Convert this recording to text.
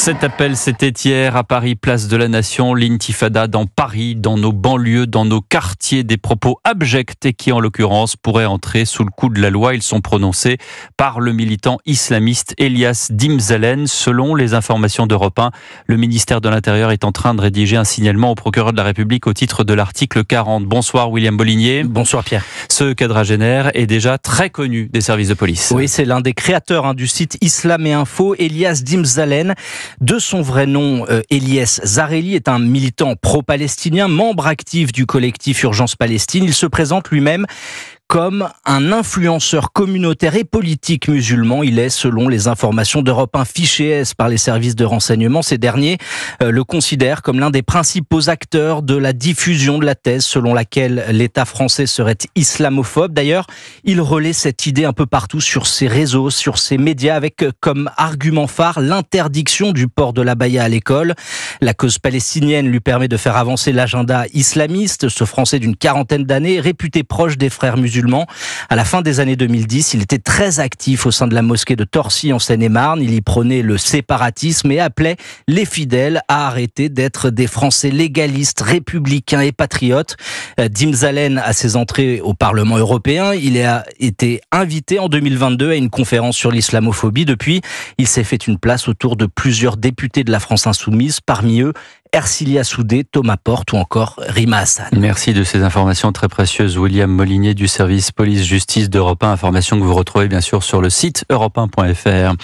Cet appel, c'était hier à Paris, place de la Nation, l'intifada dans Paris, dans nos banlieues, dans nos quartiers, des propos abjects et qui, en l'occurrence, pourraient entrer sous le coup de la loi. Ils sont prononcés par le militant islamiste Elias Dimzalen. Selon les informations d'Europe 1, le ministère de l'Intérieur est en train de rédiger un signalement au procureur de la République au titre de l'article 40. Bonsoir William Bolligné. Bonsoir Pierre. Ce quadragénaire est déjà très connu des services de police. Oui, c'est l'un des créateurs hein, du site Islam et Info, Elias Dimzalen. De son vrai nom, euh, Elias Zareli est un militant pro-palestinien, membre actif du collectif Urgence Palestine. Il se présente lui-même comme un influenceur communautaire et politique musulman. Il est, selon les informations d'Europe 1 fiché S par les services de renseignement, ces derniers euh, le considèrent comme l'un des principaux acteurs de la diffusion de la thèse selon laquelle l'État français serait islamophobe. D'ailleurs, il relaie cette idée un peu partout sur ses réseaux, sur ses médias, avec comme argument phare l'interdiction du port de la baya à l'école. La cause palestinienne lui permet de faire avancer l'agenda islamiste. Ce Français d'une quarantaine d'années, réputé proche des frères musulmans, à la fin des années 2010, il était très actif au sein de la mosquée de Torcy en Seine-et-Marne. Il y prenait le séparatisme et appelait les fidèles à arrêter d'être des Français légalistes, républicains et patriotes. Euh, Zalen à ses entrées au Parlement européen. Il a été invité en 2022 à une conférence sur l'islamophobie. Depuis, il s'est fait une place autour de plusieurs députés de la France insoumise, parmi Soudé, Thomas Porte ou encore Merci de ces informations très précieuses, William Molinier du service police-justice d'Europe 1, Information que vous retrouvez bien sûr sur le site europe